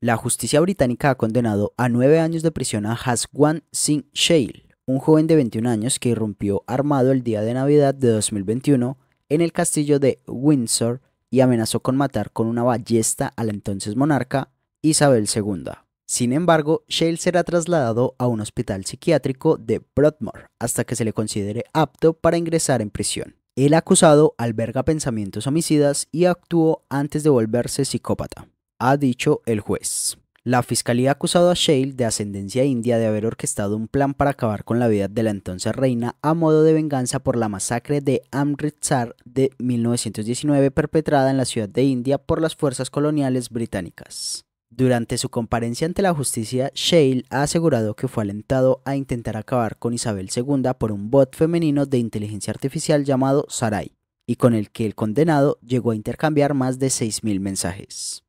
La justicia británica ha condenado a nueve años de prisión a Haswan Singh Shail, un joven de 21 años que irrumpió armado el día de Navidad de 2021 en el castillo de Windsor y amenazó con matar con una ballesta al entonces monarca Isabel II. Sin embargo, Shale será trasladado a un hospital psiquiátrico de Broadmoor hasta que se le considere apto para ingresar en prisión. El acusado alberga pensamientos homicidas y actuó antes de volverse psicópata ha dicho el juez. La fiscalía ha acusado a Shale de ascendencia india de haber orquestado un plan para acabar con la vida de la entonces reina a modo de venganza por la masacre de Amritsar de 1919 perpetrada en la ciudad de India por las fuerzas coloniales británicas. Durante su comparencia ante la justicia, Shale ha asegurado que fue alentado a intentar acabar con Isabel II por un bot femenino de inteligencia artificial llamado Sarai, y con el que el condenado llegó a intercambiar más de 6.000 mensajes.